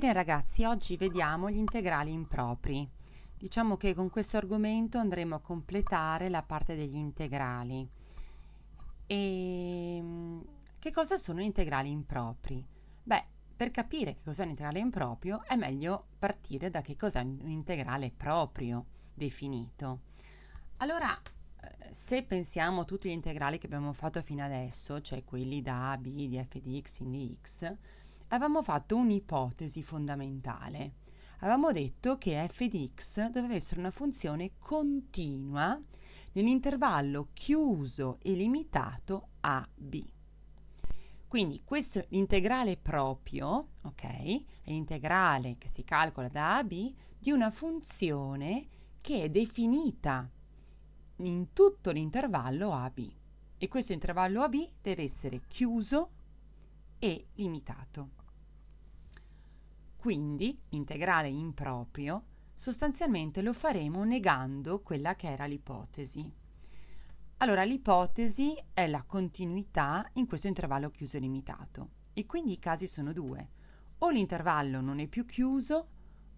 Bene ragazzi, oggi vediamo gli integrali impropri. Diciamo che con questo argomento andremo a completare la parte degli integrali. E ehm, che cosa sono gli integrali impropri? Beh, per capire che cos'è un integrale improprio è meglio partire da che cos'è un integrale proprio definito. Allora, eh, se pensiamo a tutti gli integrali che abbiamo fatto fino adesso, cioè quelli da a b di f di x in x, avevamo fatto un'ipotesi fondamentale. Avevamo detto che f di x doveva essere una funzione continua nell'intervallo chiuso e limitato a b. Quindi questo integrale proprio, ok? È l'integrale che si calcola da a a b di una funzione che è definita in tutto l'intervallo a b. E questo intervallo a b deve essere chiuso e limitato. Quindi l'integrale improprio sostanzialmente lo faremo negando quella che era l'ipotesi. Allora l'ipotesi è la continuità in questo intervallo chiuso e limitato e quindi i casi sono due. O l'intervallo non è più chiuso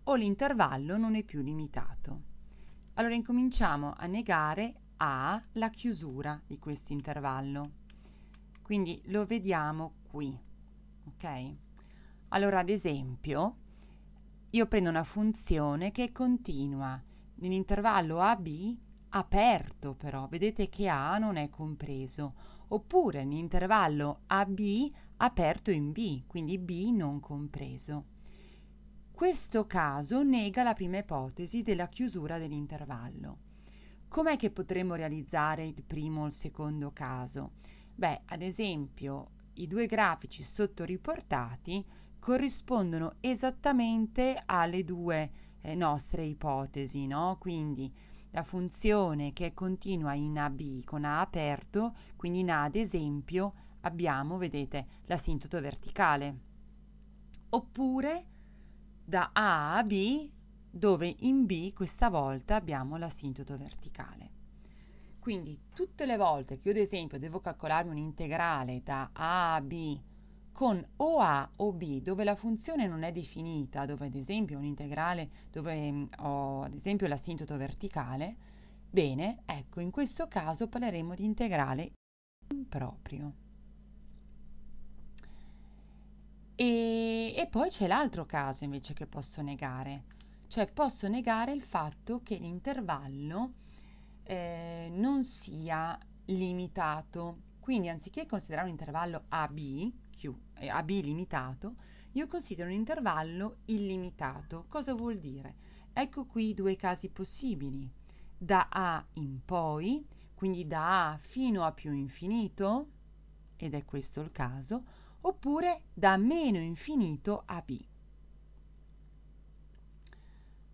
o l'intervallo non è più limitato. Allora incominciamo a negare A la chiusura di questo intervallo. Quindi lo vediamo qui ok? Allora, ad esempio, io prendo una funzione che continua nell'intervallo AB aperto però, vedete che A non è compreso, oppure nell'intervallo AB aperto in B, quindi B non compreso. Questo caso nega la prima ipotesi della chiusura dell'intervallo. Com'è che potremmo realizzare il primo o il secondo caso? Beh, ad esempio, i due grafici sottoriportati corrispondono esattamente alle due eh, nostre ipotesi, no? Quindi la funzione che è continua in AB con A aperto, quindi in A ad esempio abbiamo, vedete, l'asintoto verticale. Oppure da A a B, dove in B questa volta abbiamo l'asintoto verticale. Quindi tutte le volte che io ad esempio devo calcolarmi un integrale da a a b con o a o b dove la funzione non è definita, dove ad esempio un integrale dove mm, ho ad esempio l'assintoto verticale, bene, ecco, in questo caso parleremo di integrale improprio. E, e poi c'è l'altro caso invece che posso negare, cioè posso negare il fatto che l'intervallo eh, non sia limitato. Quindi anziché considerare un intervallo AB, Q, eh, AB limitato, io considero un intervallo illimitato. Cosa vuol dire? Ecco qui due casi possibili. Da A in poi, quindi da A fino a più infinito, ed è questo il caso, oppure da meno infinito a B.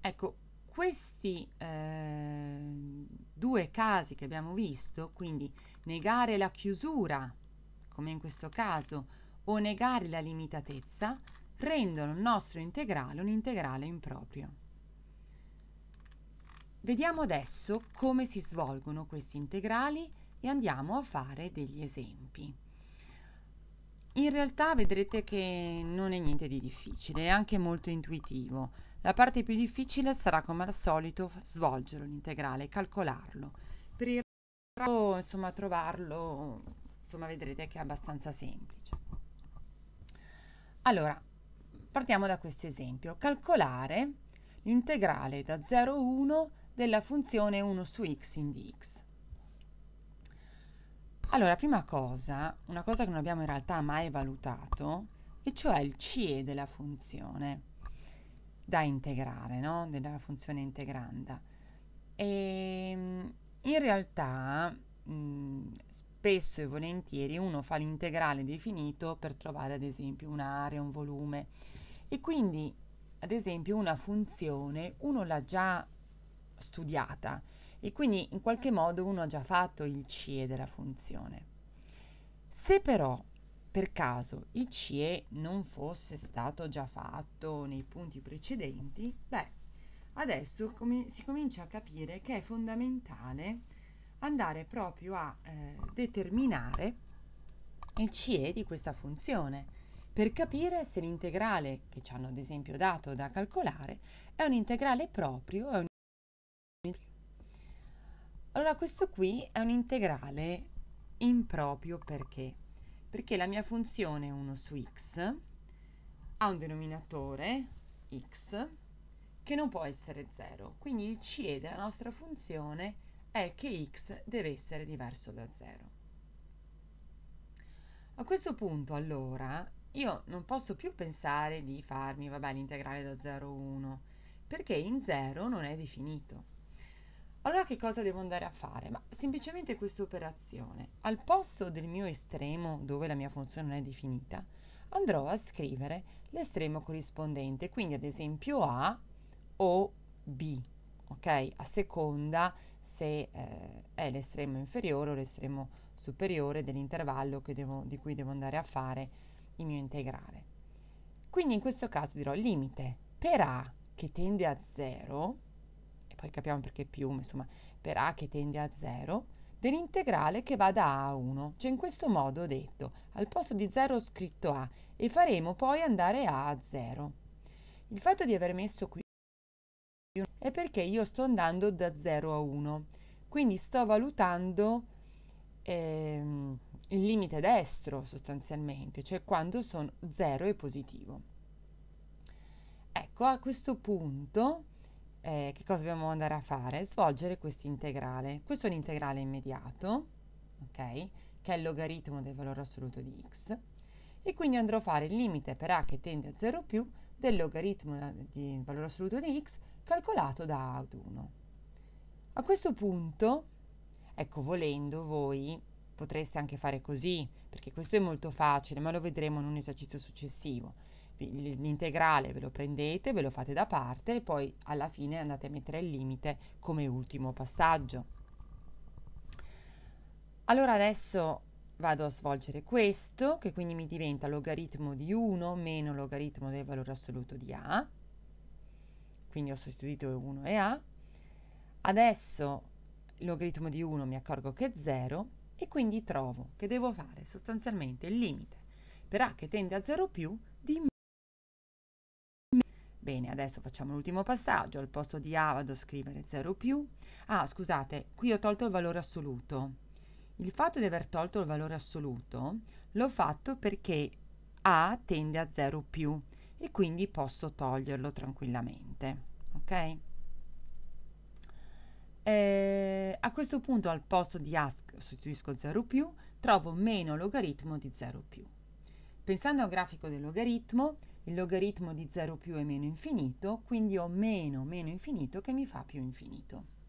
Ecco, questi eh, due casi che abbiamo visto, quindi negare la chiusura, come in questo caso, o negare la limitatezza, rendono il nostro integrale un integrale improprio. Vediamo adesso come si svolgono questi integrali e andiamo a fare degli esempi. In realtà vedrete che non è niente di difficile, è anche molto intuitivo la parte più difficile sarà come al solito svolgere l'integrale, calcolarlo. Per il resto, insomma, trovarlo, insomma, vedrete che è abbastanza semplice. Allora, partiamo da questo esempio. Calcolare l'integrale da 0 a 1 della funzione 1 su x in dx. Allora, prima cosa, una cosa che non abbiamo in realtà mai valutato, e cioè il CE della funzione da integrare, no? della funzione integranda. E, ehm, in realtà mh, mhmm, spesso e volentieri uno fa l'integrale definito per trovare ad esempio un'area, un volume e quindi ad esempio una funzione uno l'ha già studiata e quindi in qualche modo uno ha già fatto il CIE della funzione. Se però per caso il CIE non fosse stato già fatto nei punti precedenti, beh, adesso com- si comincia a capire che è fondamentale andare proprio a eh, determinare il CIE di questa funzione per capire se l'integrale che ci hanno ad esempio dato da calcolare è un integrale proprio è un allora questo qui è un integrale improprio perché? perché la mia funzione 1 su x ha un denominatore x che non può essere 0, quindi il CE della nostra funzione è che x deve essere diverso da 0. A questo punto allora io non posso più pensare di farmi l'integrale da 0 a 1 perché in 0 non è definito. Allora che cosa devo andare a fare? Ma semplicemente questa operazione. Al posto del mio estremo, dove la mia funzione non è definita, andrò a scrivere l'estremo corrispondente, quindi ad esempio A o B, ok? A seconda se eh, è l'estremo inferiore o l'estremo superiore dell'intervallo di cui devo andare a fare il mio integrale. Quindi in questo caso dirò limite per A che tende a 0 poi capiamo perché più, insomma, per A che tende a 0, dell'integrale che va da A a 1. Cioè in questo modo ho detto, al posto di 0 ho scritto A e faremo poi andare A a 0. Il fatto di aver messo qui è perché io sto andando da 0 a 1, quindi sto valutando ehm, il limite destro sostanzialmente, cioè quando sono 0 e positivo. Ecco, a questo punto eh, che cosa dobbiamo andare a fare? Svolgere questo integrale. Questo è un integrale immediato, ok? Che è il logaritmo del valore assoluto di x. E quindi andrò a fare il limite per a che tende a 0 più del logaritmo di valore assoluto di x calcolato da a ad 1. A questo punto, ecco, volendo voi potreste anche fare così, perché questo è molto facile, ma lo vedremo in un esercizio successivo l'integrale ve lo prendete, ve lo fate da parte e poi alla fine andate a mettere il limite come ultimo passaggio. Allora adesso vado a svolgere questo, che quindi mi diventa logaritmo di 1 meno logaritmo del valore assoluto di A, quindi ho sostituito 1 e A, adesso logaritmo di 1 mi accorgo che è 0 e quindi trovo che devo fare sostanzialmente il limite per A che tende a 0 più di meno. Bene, adesso facciamo l'ultimo passaggio, al posto di A vado a scrivere 0 più. Ah, scusate, qui ho tolto il valore assoluto. Il fatto di aver tolto il valore assoluto l'ho fatto perché A tende a 0 più e quindi posso toglierlo tranquillamente, ok? Eh, a questo punto al posto di A sostituisco 0 più, trovo meno logaritmo di 0 più. Pensando a un grafico del logaritmo, il logaritmo di 0 più è meno infinito, quindi ho meno meno infinito che mi fa più infinito.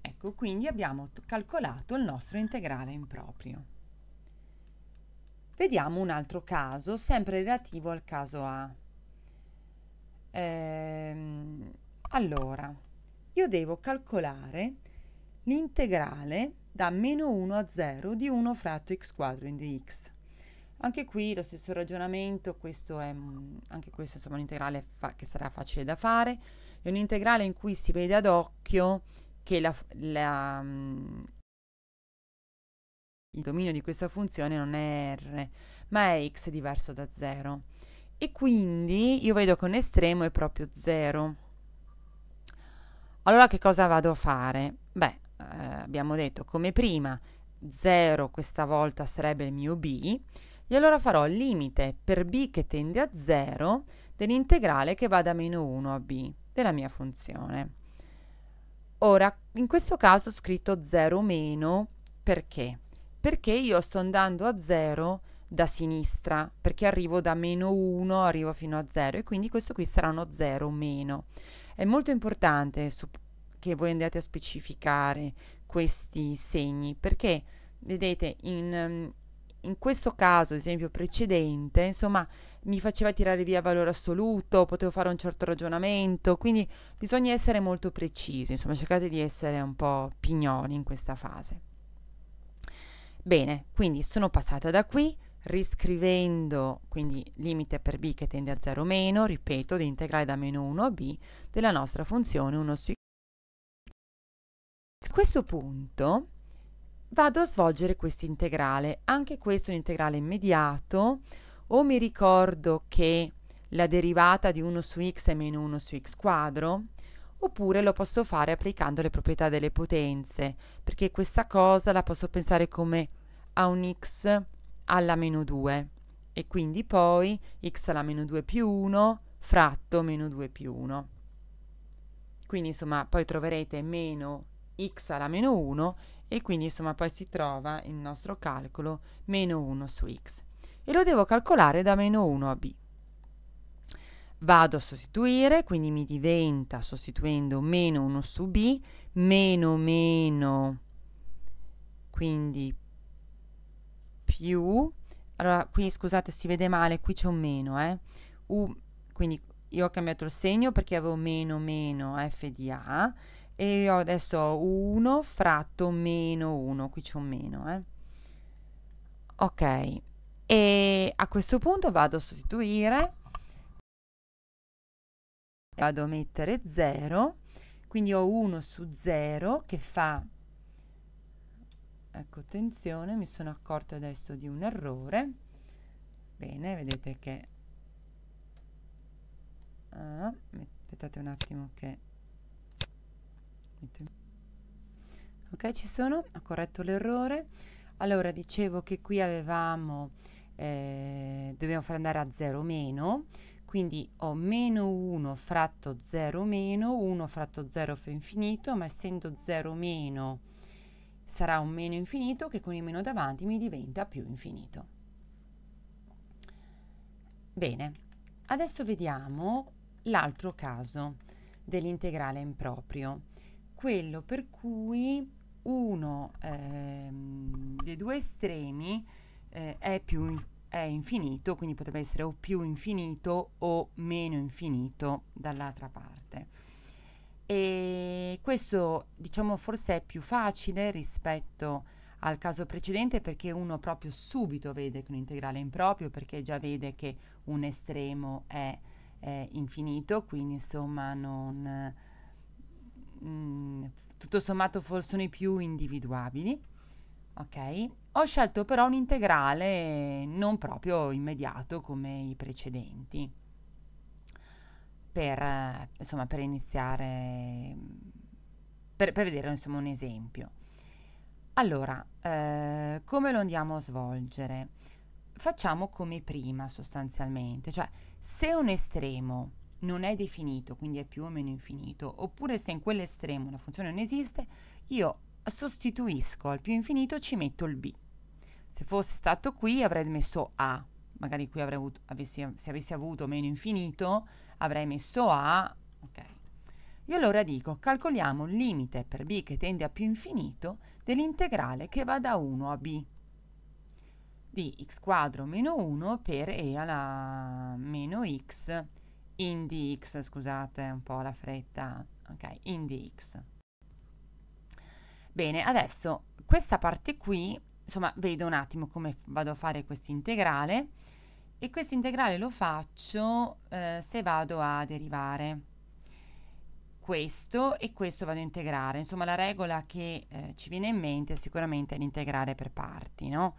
Ecco, quindi abbiamo calcolato il nostro integrale improprio. Vediamo un altro caso, sempre relativo al caso A. Ehm, allora, io devo calcolare l'integrale da meno 1 a 0 di 1 fratto x quadro in dx. Anche qui lo stesso ragionamento, questo è, anche questo insomma un integrale fa- che sarà facile da fare, è un integrale in cui si vede ad occhio che la, la, mm, il dominio di questa funzione non è r, ma è x diverso da 0. E quindi io vedo che un estremo è proprio 0. Allora che cosa vado a fare? Beh, eh, abbiamo detto come prima, 0 questa volta sarebbe il mio b, e allora farò il limite per b che tende a 0 dell'integrale che va da meno 1 a b della mia funzione. Ora, in questo caso ho scritto 0 meno perché? Perché io sto andando a 0 da sinistra, perché arrivo da meno 1, arrivo fino a 0 e quindi questo qui sarà uno 0 meno. È molto importante che voi andiate a specificare questi segni perché, vedete, in, in questo caso, ad esempio, precedente, insomma, mi faceva tirare via valore assoluto, potevo fare un certo ragionamento, quindi bisogna essere molto precisi, insomma, cercate di essere un po' pignoni in questa fase. Bene, quindi sono passata da qui, riscrivendo quindi limite per b che tende a 0 meno, ripeto, di integrale da meno 1 a b della nostra funzione 1 su x. A questo punto vado a svolgere questo integrale. Anche questo è un integrale immediato o mi ricordo che la derivata di 1 su x è meno 1 su x quadro, oppure lo posso fare applicando le proprietà delle potenze, perché questa cosa la posso pensare come a un x alla meno 2 e quindi poi x alla meno 2 più 1 fratto meno 2 più 1. Quindi insomma poi troverete meno x alla meno 1 e quindi insomma poi si trova il nostro calcolo meno 1 su x e lo devo calcolare da meno 1 a b. Vado a sostituire, quindi mi diventa sostituendo meno 1 su b, meno meno, quindi più, allora qui scusate si vede male, qui c'è un meno, eh? U, quindi io ho cambiato il segno perché avevo meno meno f di a, e io adesso ho 1 fratto meno 1, qui c'è un meno, eh. Ok, e a questo punto vado a sostituire, vado a mettere 0, quindi ho 1 su 0 che fa, ecco attenzione, mi sono accorta adesso di un errore, bene, vedete che, ah, aspettate un attimo che ok ci sono ho corretto l'errore allora dicevo che qui avevamo eh, dobbiamo far andare a 0 meno quindi ho meno 1 fratto 0 meno 1 fratto 0 fa infinito ma essendo 0 meno sarà un meno infinito che con il meno davanti mi diventa più infinito bene adesso vediamo l'altro caso dell'integrale improprio quello per cui uno ehm, dei due estremi eh, è, più, è infinito, quindi potrebbe essere o più infinito o meno infinito dall'altra parte. E questo diciamo forse è più facile rispetto al caso precedente perché uno proprio subito vede che un integrale è improprio perché già vede che un estremo è, è infinito, quindi insomma non Mm, tutto sommato forse sono i più individuabili. Ok? Ho scelto però un integrale non proprio immediato come i precedenti. Per, eh, insomma, per iniziare, per, per vedere insomma, un esempio. Allora, eh, come lo andiamo a svolgere? Facciamo come prima sostanzialmente, cioè se un estremo non è definito, quindi è più o meno infinito, oppure se in quell'estremo una funzione non esiste, io sostituisco al più infinito ci metto il b. Se fosse stato qui avrei messo a, magari qui avrei avuto, avessi, se avessi avuto meno infinito avrei messo a, ok. Io allora dico, calcoliamo il limite per b che tende a più infinito dell'integrale che va da 1 a b di x quadro meno 1 per e alla meno x X, scusate un po' la fretta, ok, IndieX. Bene, adesso questa parte qui, insomma, vedo un attimo come vado a fare questo integrale e questo integrale lo faccio eh, se vado a derivare questo e questo vado a integrare. Insomma, la regola che eh, ci viene in mente è sicuramente è l'integrare per parti, no?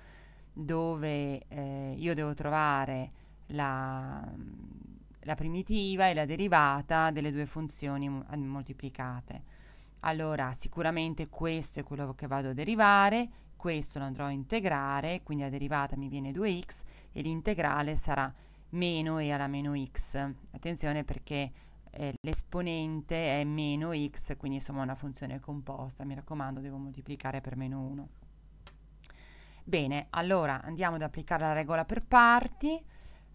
Dove eh, io devo trovare la la primitiva e la derivata delle due funzioni moltiplicate. Allora, sicuramente questo è quello che vado a derivare, questo lo andrò a integrare, quindi la derivata mi viene 2x e l'integrale sarà meno e alla meno x. Attenzione perché eh, l'esponente è meno x, quindi insomma è una funzione composta, mi raccomando devo moltiplicare per meno 1. Bene, allora andiamo ad applicare la regola per parti.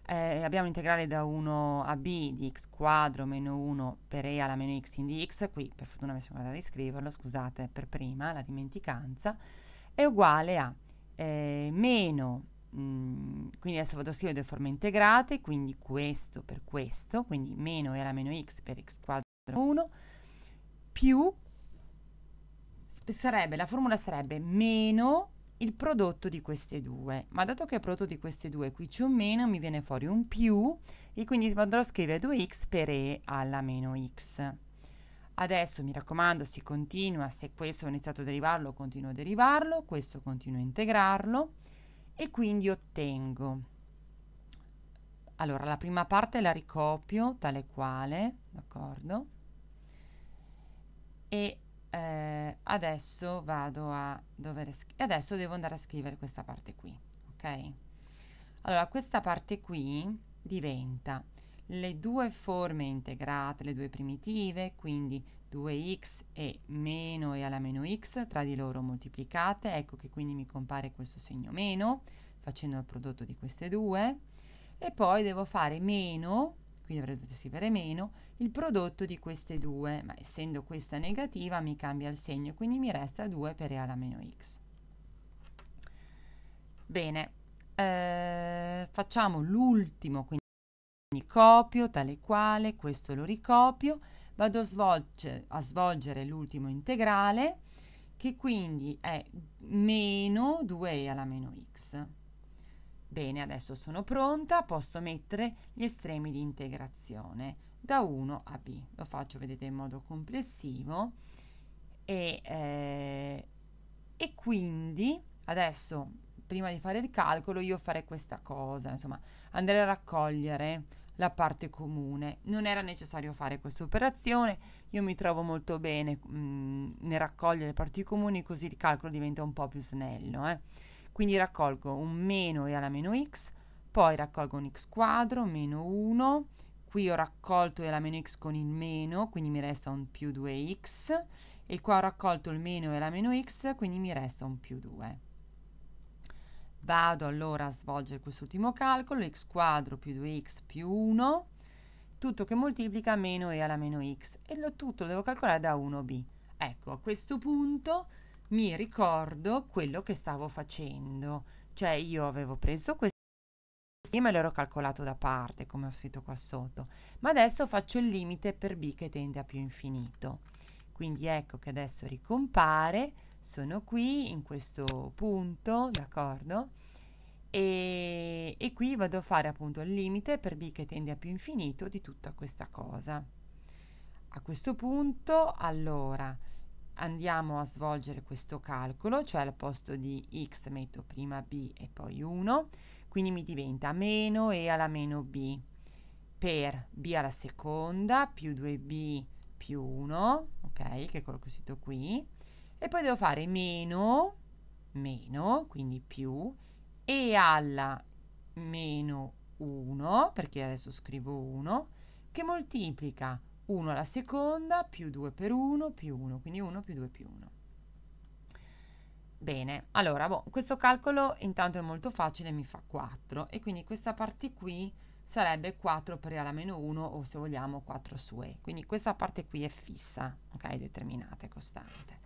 Eh, abbiamo integrale da 1 a b di x quadro meno 1 per e alla meno x in dx, qui per fortuna mi sono andata a scriverlo, scusate per prima la dimenticanza, è uguale a eh, meno, mh, mm, quindi adesso vado a scrivere due forme integrate, quindi questo per questo, quindi meno e alla meno x per x quadro 1, più, sarebbe, la formula sarebbe meno il prodotto di queste due. Ma dato che è prodotto di queste due, qui c'è un meno, mi viene fuori un più e quindi andrò a scrivere 2x per e alla meno x. Adesso mi raccomando si continua, se questo ho iniziato a derivarlo, continuo a derivarlo, questo continuo a integrarlo e quindi ottengo. Allora, la prima parte la ricopio tale quale, d'accordo? E eh, adesso vado a dover adesso devo andare a scrivere questa parte qui ok allora questa parte qui diventa le due forme integrate le due primitive quindi 2x e meno e alla meno x tra di loro moltiplicate ecco che quindi mi compare questo segno meno facendo il prodotto di queste due e poi devo fare meno quindi dovrei scrivere meno, il prodotto di queste due, ma essendo questa negativa mi cambia il segno, quindi mi resta 2 per e alla meno x. Bene, eh, facciamo l'ultimo, quindi copio tale quale, questo lo ricopio, vado a svolgere, svolgere l'ultimo integrale, che quindi è meno 2e alla meno x. Bene, adesso sono pronta, posso mettere gli estremi di integrazione da 1 a b. Lo faccio, vedete, in modo complessivo e, eh, e quindi adesso, prima di fare il calcolo, io farei questa cosa, insomma, andrei a raccogliere la parte comune. Non era necessario fare questa operazione, io mi trovo molto bene mh, mm, nel raccogliere le parti comuni così il calcolo diventa un po' più snello. Eh. Quindi raccolgo un meno e alla meno x, poi raccolgo un x quadro, meno 1, qui ho raccolto e alla meno x con il meno, quindi mi resta un più 2x, e qua ho raccolto il meno e la meno x, quindi mi resta un più 2. Vado allora a svolgere quest'ultimo calcolo, x quadro più 2x più 1, tutto che moltiplica meno e alla meno x, e lo tutto lo devo calcolare da 1b. Ecco, a questo punto mi ricordo quello che stavo facendo. Cioè io avevo preso questo e me l'ero calcolato da parte, come ho scritto qua sotto, ma adesso faccio il limite per b che tende a più infinito. Quindi ecco che adesso ricompare, sono qui in questo punto, d'accordo? E, e qui vado a fare appunto il limite per b che tende a più infinito di tutta questa cosa. A questo punto, allora, andiamo a svolgere questo calcolo, cioè al posto di x metto prima b e poi 1, quindi mi diventa meno e alla meno b per b alla seconda più 2b più 1, ok, che è quello che ho scritto qui, e poi devo fare meno, meno, quindi più, e alla meno 1, perché adesso scrivo 1, che moltiplica 1 alla seconda più 2 per 1 più 1, quindi 1 più 2 più 1. Bene, allora boh, questo calcolo intanto è molto facile, mi fa 4 e quindi questa parte qui sarebbe 4 per alla meno 1 o se vogliamo 4 su e. Quindi questa parte qui è fissa, ok, determinata, è costante.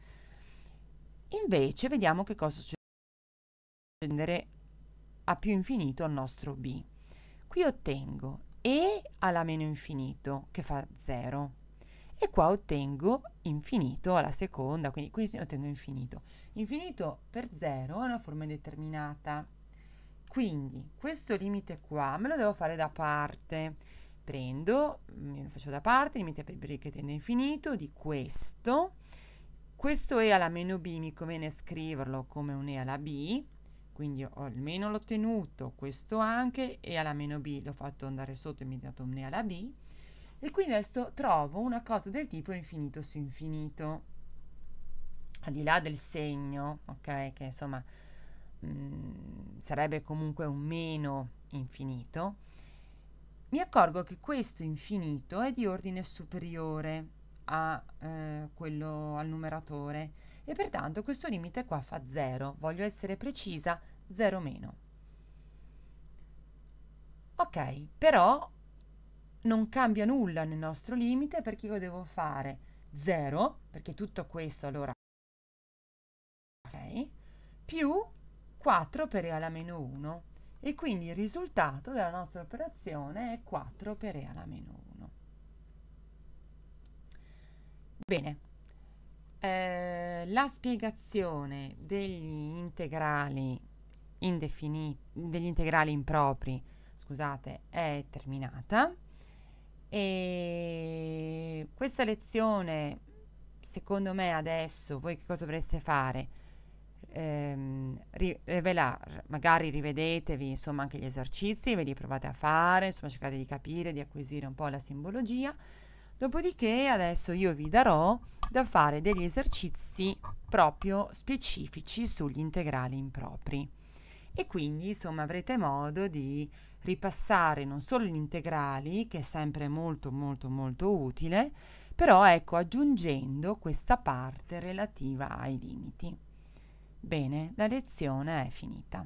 Invece vediamo che cosa succede a più infinito al nostro b. Qui ottengo e alla meno infinito che fa 0 e qua ottengo infinito alla seconda, quindi qui ottengo infinito. Infinito per 0 è una forma indeterminata, quindi questo limite qua me lo devo fare da parte. Prendo, lo faccio da parte, limite per b che tende infinito di questo, questo e alla meno b mi conviene scriverlo come un e alla b, quindi ho almeno l'ho tenuto questo anche e alla meno b l'ho fatto andare sotto e mi ha dato un ne alla b e qui adesso trovo una cosa del tipo infinito su infinito al di là del segno ok che insomma mh, mm, sarebbe comunque un meno infinito mi accorgo che questo infinito è di ordine superiore a eh, quello al numeratore e pertanto questo limite qua fa 0, voglio essere precisa, 0 meno. Ok, però non cambia nulla nel nostro limite perché io devo fare 0, perché tutto questo allora ok, più 4 per e alla meno 1 e quindi il risultato della nostra operazione è 4 per e alla meno 1. Bene, eh, la spiegazione degli integrali indefiniti, degli integrali impropri, scusate, è terminata e questa lezione secondo me adesso voi che cosa dovreste fare? Ehm, rivelare, magari rivedetevi insomma anche gli esercizi, ve li provate a fare, insomma cercate di capire, di acquisire un po' la simbologia Dopodiché adesso io vi darò da fare degli esercizi proprio specifici sugli integrali impropri e quindi insomma avrete modo di ripassare non solo gli integrali che è sempre molto molto molto utile però ecco aggiungendo questa parte relativa ai limiti. Bene, la lezione è finita.